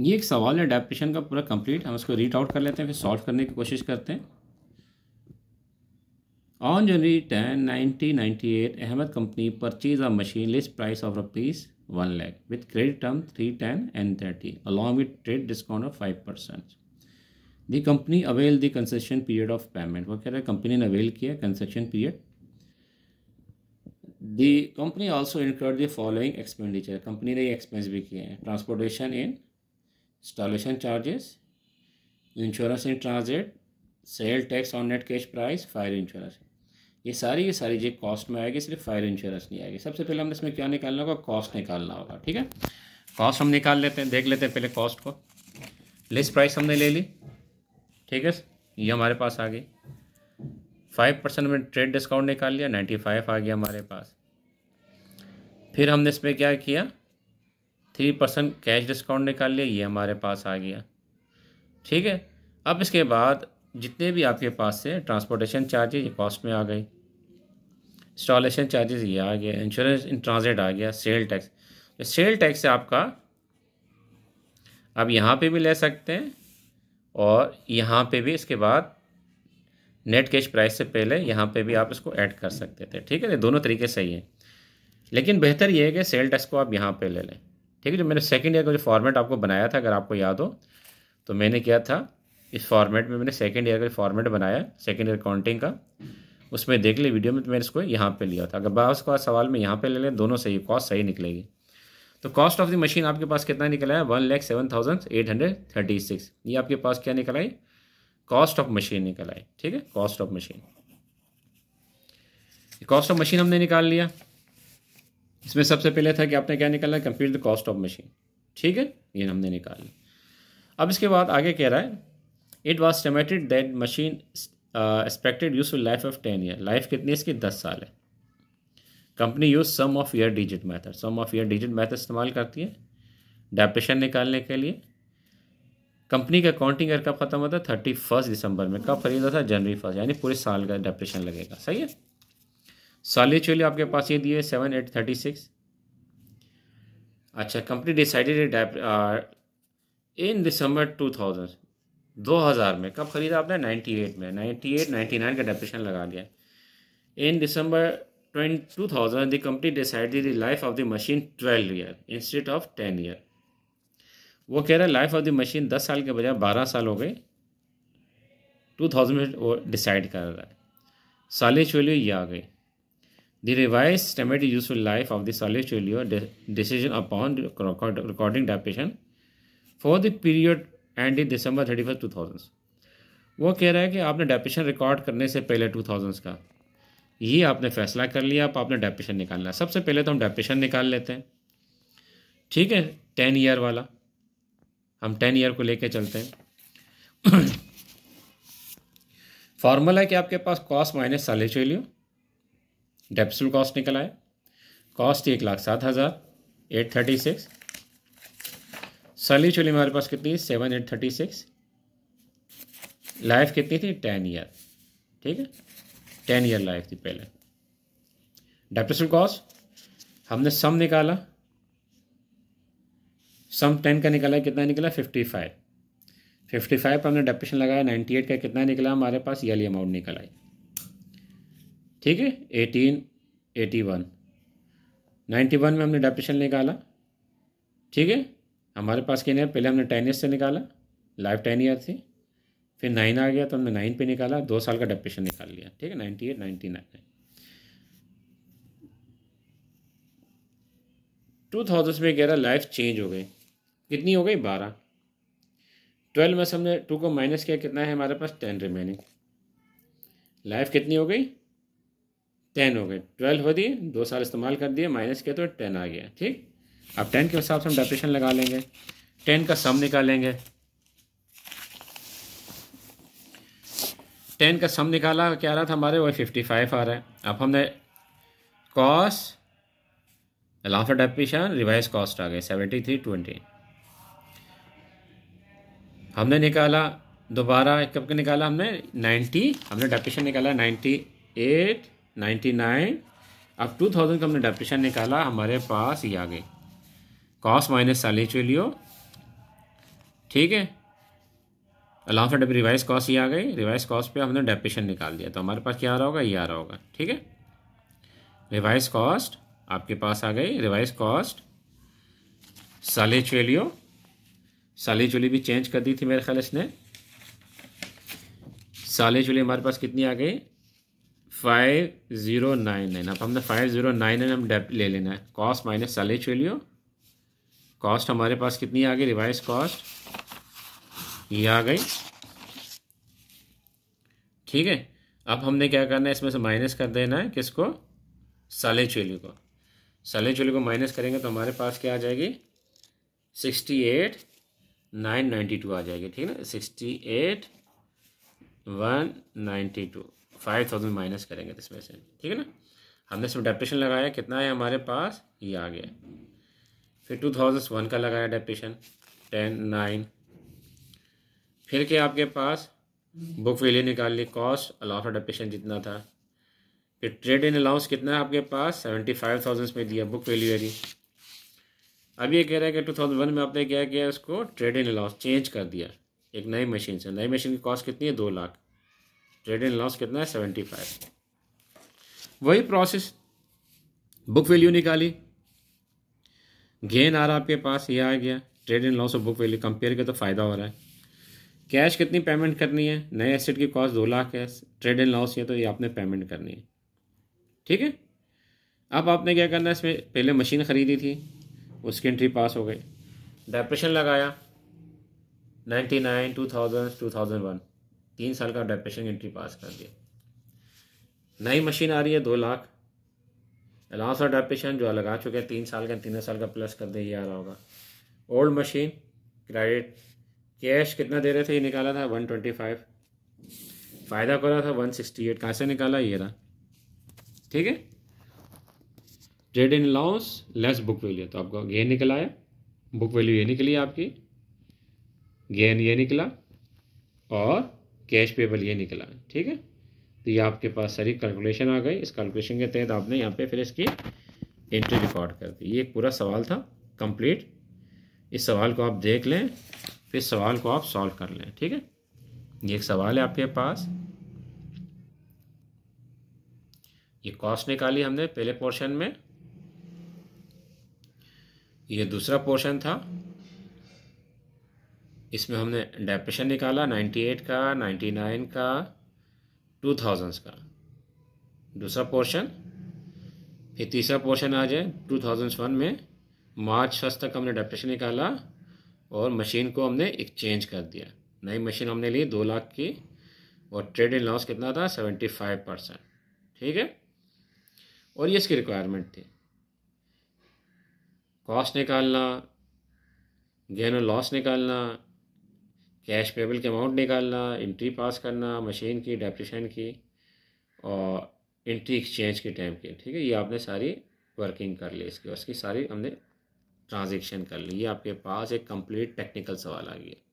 ये एक सवाल है डेप्टेशन का पूरा कंप्लीट हम इसको रीड आउट कर लेते हैं फिर सॉल्व करने की कोशिश करते हैं on January ten nineteen ninety eight Ahmed company purchase a machine list price of rupees one lakh with credit term three ten and thirty along with trade discount of five percent the company avail the concession period of payment वो कह रहे हैं company ने avail किया concession period the company also incurred the following expenditure company ने ये expense भी किए हैं transportation in installation charges, insurance in transit, sale tax on net cash price fire insurance ये सारी ये सारी चीज़ कॉस्ट में आएगी सिर्फ फायर इंश्योरेंस नहीं आएगी सबसे पहले हमें इसमें क्या निकालना होगा कॉस्ट निकालना होगा ठीक है कॉस्ट हम निकाल लेते हैं देख लेते हैं पहले कॉस्ट को लिस्ट प्राइस हमने ले ली ठीक है ये हमारे पास आ गई फाइव परसेंट में ट्रेड डिस्काउंट निकाल लिया नाइन्टी फाइव आ गया हमारे पास फिर हमने इस पर क्या किया थ्री परसेंट कैश डिस्काउंट निकाल लिया ये हमारे पास आ गया ठीक है अब इसके बाद जितने भी आपके पास से ट्रांसपोर्टेशन चार्जेज कॉस्ट में आ गई इंस्टॉलेशन चार्जेज ये आ गया इंश्योरेंस इन ट्रांजिट आ गया सेल टैक्स तो सेल टैक्स आपका आप यहाँ पे भी ले सकते हैं और यहाँ पे भी इसके बाद नेट कैश प्राइस से पहले यहाँ पे भी आप इसको ऐड कर सकते थे ठीक है दोनों तरीके सही हैं लेकिन बेहतर ये है कि सेल टैक्स को आप यहाँ पे ले लें ठीक है जो मैंने सेकेंड ईयर का जो फॉर्मेट आपको बनाया था अगर आपको याद हो तो मैंने किया था इस फॉर्मेट में मैंने सेकेंड ईयर का फॉर्मेट बनाया सेकेंड ईयर काउंटिंग का उसमें देख ली वीडियो में तो मैंने इसको यहाँ पे लिया था अगर बाईस का सवाल में यहाँ पे ले लें दोनों सही कॉस्ट सही निकलेगी तो कॉस्ट ऑफ द मशीन आपके पास कितना निकला है one lakh seven thousand eight hundred thirty six ये आपके पास क्या निकला है कॉस्ट ऑफ मशीन निकल आई ठीक है cost of machine cost of machine हमने निकाल लिया इसमें सबसे पहले था कि आपने क्या निकाला compute the cost of machine ठीक है ये हमने निकाल ली अब इसके बाद आगे कह रहा है it was estimated that machine expected use life of ten year life कितनी इसकी दस साल है company use sum of year digit method sum of year digit method इस्तेमाल करती है डेप्रेशन निकालने के लिए कंपनी का काउंटिंग ईयर कब खत्म होता है थर्टी फर्स्ट दिसंबर में कब खरीदा था जनवरी फर्स्ट यानी पूरे साल का डेप्रेशन लगेगा सही है साले चोली आपके पास ये दिए सेवन एट थर्टी सिक्स अच्छा company decided in December two thousand दो हज़ार में कब ख़रीदा आपने नाइन्टी एट में नाइन्टी एट नाइन्टी नाइन का डेप्रेशन लगा लिया in December two thousand the company decided the life of the machine twelve year instead of ten year वो कह रहा है लाइफ ऑफ द मशीन दस साल के बजाय बारह साल हो गए टू थाउजेंड में वो डिसाइड कर रहा है साले चोली ये आ गई The revised estimated useful life of the solid failure de decision upon record recording depletion for the period and in December thirty first two thousands वो कह रहा है कि आपने डेपिशन रिकॉर्ड करने से पहले टू थाउजेंड्स का ये आपने फैसला कर लिया आप आपने डेपिशन निकालना है सबसे पहले तो हम डेपिशन निकाल लेते हैं ठीक है टेन ईयर वाला हम टेन ईयर को लेके चलते हैं फॉर्मूला है कि आपके पास कॉस्ट माइनस साले चोलियो डेप्सुल कॉस्ट निकल आए कॉस्ट एक लाख सात हज़ार एट थर्टी सिक्स सली चुली हमारे पास कितनी seven eight thirty six life कितनी थी टेन ईयर ठीक है टेन ईयर लाइफ थी पहले डेप्रेशन कॉस्ट हमने सम निकाला सम टेन का निकाला कितना निकला फिफ्टी फाइव फिफ्टी फाइव पर हमने डेप्रेशन लगाया नाइन्टी एट का कितना निकला हमारे पास यली अमाउंट निकल आई ठीक है eighteen eighty one ninety one में हमने डेप्रेशन निकाला ठीक है हमारे पास क्या पहले हमने टेन ईयर से निकाला लाइफ टेन ईयर थी फिर नाइन आ गया तो हमने नाइन पे निकाला दो साल का डेप्रेशन निकाल लिया ठीक है ninety eight ninety nine two thousand में ग्यारह लाइफ चेंज हो गई कितनी हो गई बारह ट्वेल्व में से हमने टू को माइनस किया कितना है हमारे पास टेन रिमेनिंग लाइफ कितनी हो गई टेन हो गए ट्वेल्व हो दिए दो साल इस्तेमाल कर दिए माइनस किया तो टेन आ गया ठीक अब टेन के हिसाब से हम डेप्रेशन लगा लेंगे टेन का सम निकालेंगे टेन का सम निकाला क्या आ रहा था हमारे वही फिफ्टी फाइव आ रहा है अब हमने कॉस लाफर डेप्रेशन रिवाइज कॉस्ट आ गए सेवेंटी थ्री ट्वेंटी हमने निकाला दोबारा कब के निकाला हमने नाइन्टी हमने डेप्रेशन निकाला नाइन्टी एट नाइन्टी नाइन अब टू थाउजेंड का हमने डेप्रेशन निकाला हमारे पास ये आ गई कॉस माइनस सालिच वैल्यू ठीक है allow for dep revise cost ये आ गई रिवाइज कॉस्ट पे हमने डेप्रेशन निकाल दिया तो हमारे पास क्या आ रहा होगा ये आ रहा होगा ठीक है रिवाइज कॉस्ट आपके पास आ गई रिवाइज कॉस्ट सालिच वैल्यू साले चोली भी चेंज कर दी थी मेरे ख्याल इसने साले चोली हमारे पास कितनी आ गई फाइव ज़ीरो नाइन नाइन अब हमने फाइव ज़ीरो नाइन नाइन हम डेप ले लेना है cost minus salvage value cost हमारे पास कितनी आ गई रिवाइज कॉस्ट ये आ गई ठीक है अब हमने क्या करना है इसमें से माइनस कर देना है किसको साले चोली को साले वैल्यू को माइनस करेंगे तो हमारे पास क्या आ जाएगी sixty eight nine ninety two आ जाएगी ठीक है ना sixty eight one ninety two five thousand minus करेंगे तो इसमें से ठीक है ना हमने इसमें डेप्टेशन लगाया कितना है हमारे पास ये आ गया फिर टू थाउजेंड वन का लगाया डेप्टेशन टेन नाइन फिर के आपके पास बुक वैल्यू निकाल ली कॉस्ट अलाउ डेप्टेशन जितना था फिर ट्रेड इन अलाउंस कितना है आपके पास सेवेंटी फाइव थाउजेंड में दिया बुक वैल्यू है अब ये कह रहा है कि टू थाउजेंड वन में आपने क्या किया उसको ट्रेड इन अलाउंस चेंज कर दिया एक नई मशीन से नई मशीन की कॉस्ट कितनी है दो लाख ट्रेड एंड लॉस कितना है सेवेंटी फाइव वही प्रोसेस बुक वैल्यू निकाली गेन आ रहा आपके पास ये आ गया ट्रेड एंड लॉस और बुक वैल्यू कंपेयर के तो फ़ायदा हो रहा है कैश कितनी पेमेंट करनी है नए एसेट की कॉस्ट दो लाख है ट्रेड एंड लॉस ये तो ये आपने पेमेंट करनी है ठीक है अब आपने क्या करना है इसमें पहले मशीन ख़रीदी थी उसकी एंट्री पास हो गई डेप्रेशन लगाया ninety nine two thousand two thousand one तीन साल का डेप्रेशन एंट्री पास कर दिया नई मशीन आ रही है दो लाख अलाउंस और डेप्रेशन जो लगा चुके हैं तीन साल का तीन साल का प्लस कर दे ये आ रहा होगा ओल्ड मशीन क्रेडिट कैश कितना दे रहे थे ये निकाला था वन ट्वेंटी फाइव फ़ायदा करा था वन सिक्सटी एट कहाँ से निकाला ये रहा ठीक है trade in allowance less book value तो आपका गेन निकलाया बुक वैल्यू ये निकली आपकी गेन ये निकला और कैश पेबल ये निकला ठीक है तो ये आपके पास सारी कैलकुलेशन आ गई इस कैलकुलेशन के तहत आपने यहाँ पे फिर इसकी एंट्री रिकॉर्ड कर दी ये एक पूरा सवाल था कंप्लीट इस सवाल को आप देख लें फिर सवाल को आप सॉल्व कर लें ठीक है ये एक सवाल है आपके पास ये कॉस्ट निकाली हमने पहले पोर्शन में ये दूसरा पोर्शन था इसमें हमने डेप्रेशन निकाला 98 का 99 का थाउजेंड्स का दूसरा पोर्शन फिर तीसरा पोर्शन आ जाए 2001 में मार्च फर्स्ट तक हमने डेप्रेशन निकाला और मशीन को हमने एक्सचेंज कर दिया नई मशीन हमने ली दो लाख की और ट्रेड इन लॉस कितना था 75 परसेंट ठीक है और ये इसकी रिक्वायरमेंट थी कॉस्ट निकालना गेन और लॉस निकालना कैश पेबल के अमाउंट निकालना इंट्री पास करना मशीन की डेप्टिशन की और इंट्री एक्सचेंज के टाइम की ठीक है ये आपने सारी वर्किंग कर ली इसकी उसकी सारी हमने ट्रांजेक्शन कर ली ये आपके पास एक कंप्लीट टेक्निकल सवाल आ गया